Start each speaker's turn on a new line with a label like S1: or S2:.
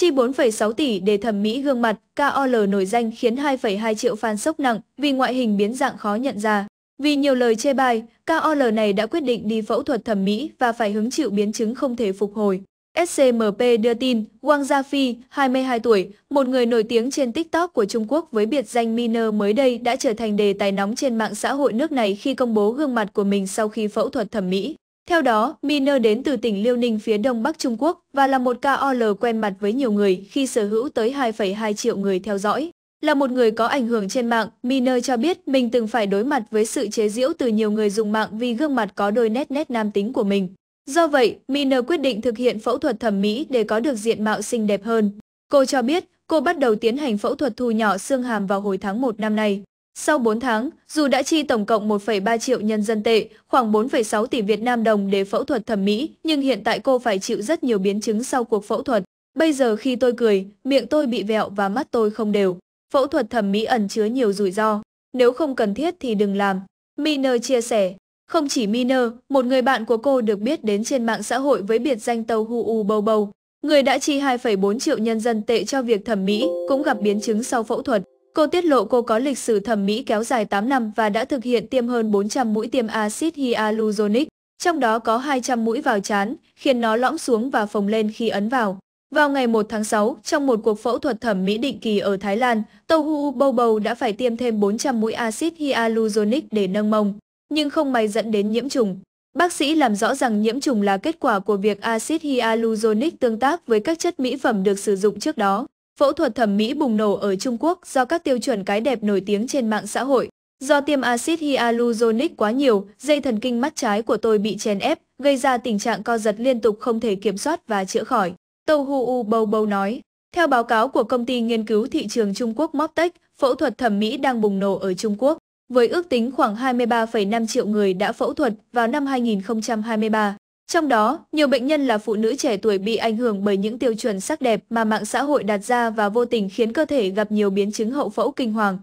S1: chi 4,6 tỷ để thẩm mỹ gương mặt, KOL nổi danh khiến 2,2 triệu fan sốc nặng vì ngoại hình biến dạng khó nhận ra. Vì nhiều lời chê bai, KOL này đã quyết định đi phẫu thuật thẩm mỹ và phải hứng chịu biến chứng không thể phục hồi. SCMP đưa tin, Wang Phi, 22 tuổi, một người nổi tiếng trên TikTok của Trung Quốc với biệt danh Miner mới đây đã trở thành đề tài nóng trên mạng xã hội nước này khi công bố gương mặt của mình sau khi phẫu thuật thẩm mỹ. Theo đó, Miner đến từ tỉnh Liêu Ninh phía đông bắc Trung Quốc và là một KOL quen mặt với nhiều người khi sở hữu tới 2,2 triệu người theo dõi. Là một người có ảnh hưởng trên mạng, Miner cho biết mình từng phải đối mặt với sự chế giễu từ nhiều người dùng mạng vì gương mặt có đôi nét nét nam tính của mình. Do vậy, Miner quyết định thực hiện phẫu thuật thẩm mỹ để có được diện mạo xinh đẹp hơn. Cô cho biết, cô bắt đầu tiến hành phẫu thuật thu nhỏ xương hàm vào hồi tháng 1 năm nay. Sau 4 tháng, dù đã chi tổng cộng 1,3 triệu nhân dân tệ, khoảng 4,6 tỷ Việt Nam đồng để phẫu thuật thẩm mỹ, nhưng hiện tại cô phải chịu rất nhiều biến chứng sau cuộc phẫu thuật. Bây giờ khi tôi cười, miệng tôi bị vẹo và mắt tôi không đều. Phẫu thuật thẩm mỹ ẩn chứa nhiều rủi ro. Nếu không cần thiết thì đừng làm. Miner chia sẻ. Không chỉ Miner, một người bạn của cô được biết đến trên mạng xã hội với biệt danh tàu Hu U Bâu Bâu. Người đã chi 2,4 triệu nhân dân tệ cho việc thẩm mỹ, cũng gặp biến chứng sau phẫu thuật. Cô tiết lộ cô có lịch sử thẩm mỹ kéo dài 8 năm và đã thực hiện tiêm hơn 400 mũi tiêm axit hyaluronic, trong đó có 200 mũi vào chán, khiến nó lõm xuống và phồng lên khi ấn vào. Vào ngày 1 tháng 6, trong một cuộc phẫu thuật thẩm mỹ định kỳ ở Thái Lan, Tohu Bobo đã phải tiêm thêm 400 mũi axit hyaluronic để nâng mông, nhưng không may dẫn đến nhiễm trùng. Bác sĩ làm rõ rằng nhiễm trùng là kết quả của việc axit hyaluronic tương tác với các chất mỹ phẩm được sử dụng trước đó. Phẫu thuật thẩm mỹ bùng nổ ở Trung Quốc do các tiêu chuẩn cái đẹp nổi tiếng trên mạng xã hội. Do tiêm axit hyaluronic quá nhiều, dây thần kinh mắt trái của tôi bị chèn ép, gây ra tình trạng co giật liên tục không thể kiểm soát và chữa khỏi. Tâu Hu U Bâu Bâu nói. Theo báo cáo của công ty nghiên cứu thị trường Trung Quốc Moptech, phẫu thuật thẩm mỹ đang bùng nổ ở Trung Quốc, với ước tính khoảng 23,5 triệu người đã phẫu thuật vào năm 2023. Trong đó, nhiều bệnh nhân là phụ nữ trẻ tuổi bị ảnh hưởng bởi những tiêu chuẩn sắc đẹp mà mạng xã hội đặt ra và vô tình khiến cơ thể gặp nhiều biến chứng hậu phẫu kinh hoàng.